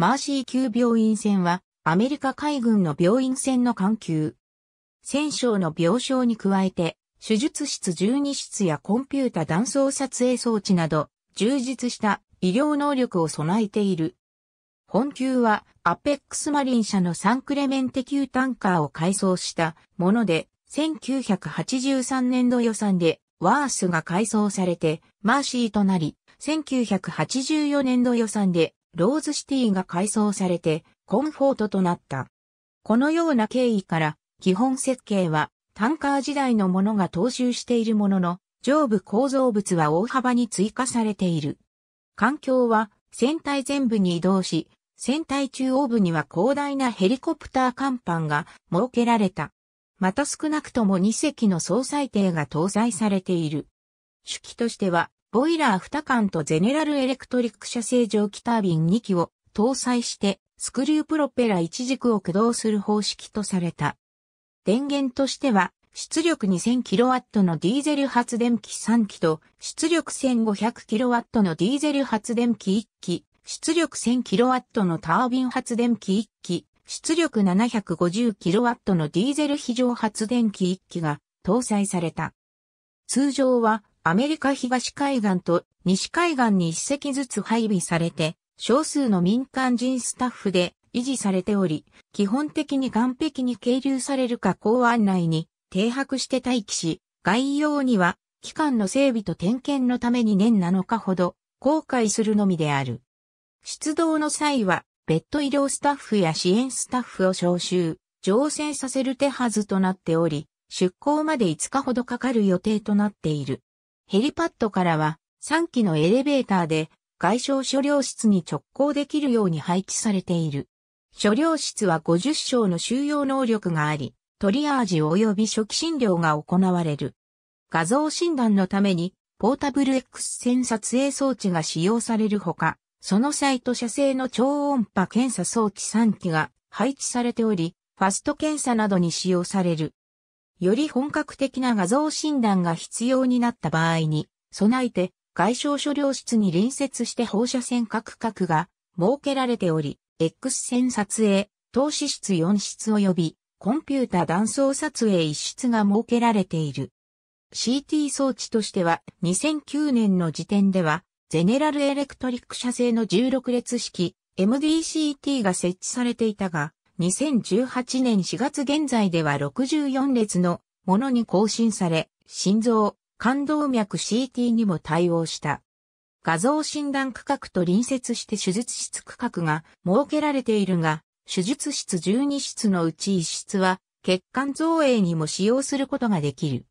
マーシー級病院船は、アメリカ海軍の病院船の艦級。船勝の病床に加えて、手術室12室やコンピュータ断層撮影装置など、充実した医療能力を備えている。本級は、アペックスマリン社のサンクレメンテ級タンカーを改装したもので、1983年度予算で、ワースが改装されて、マーシーとなり、1984年度予算で、ローズシティが改装されてコンフォートとなった。このような経緯から基本設計はタンカー時代のものが踏襲しているものの上部構造物は大幅に追加されている。環境は船体全部に移動し、船体中央部には広大なヘリコプター甲板が設けられた。また少なくとも2隻の総裁艇が搭載されている。主機としてはボイラー2缶とゼネラルエレクトリック車製蒸気タービン2機を搭載して、スクリュープロペラ1軸を駆動する方式とされた。電源としては、出力 2000kW のディーゼル発電機3機と、出力 1500kW のディーゼル発電機1機、出力 1000kW のタービン発電機1機、出力 750kW のディーゼル非常発電機1機が搭載された。通常はアメリカ東海岸と西海岸に一隻ずつ配備されて、少数の民間人スタッフで維持されており、基本的に岸壁に係留される河口案内に停泊して待機し、概要には機関の整備と点検のために年7日ほど公開するのみである。出動の際は別途医療スタッフや支援スタッフを招集、乗船させる手はずとなっており、出港まで5日ほどかかる予定となっている。ヘリパッドからは3機のエレベーターで外傷処領室に直行できるように配置されている。所領室は50床の収容能力があり、トリアージ及び初期診療が行われる。画像診断のためにポータブル X 線撮影装置が使用されるほか、その際と射精の超音波検査装置3機が配置されており、ファスト検査などに使用される。より本格的な画像診断が必要になった場合に、備えて外傷処理室に隣接して放射線角角が設けられており、X 線撮影、透視室4室及びコンピュータ断層撮影1室が設けられている。CT 装置としては2009年の時点では、ゼネラルエレクトリック社製の16列式 MDCT が設置されていたが、2018年4月現在では64列のものに更新され、心臓、冠動脈 CT にも対応した。画像診断区画と隣接して手術室区画が設けられているが、手術室12室のうち1室は血管造影にも使用することができる。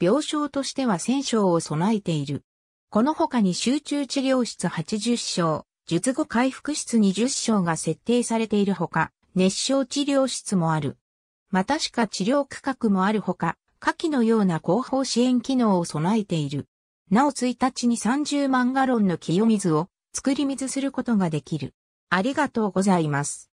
病床としては1000床を備えている。この他に集中治療室80床、術後回復室20床が設定されているほか、熱傷治療室もある。またしか治療区画もあるほか、下記のような広報支援機能を備えている。なお1日に30万ガロンの清水を作り水することができる。ありがとうございます。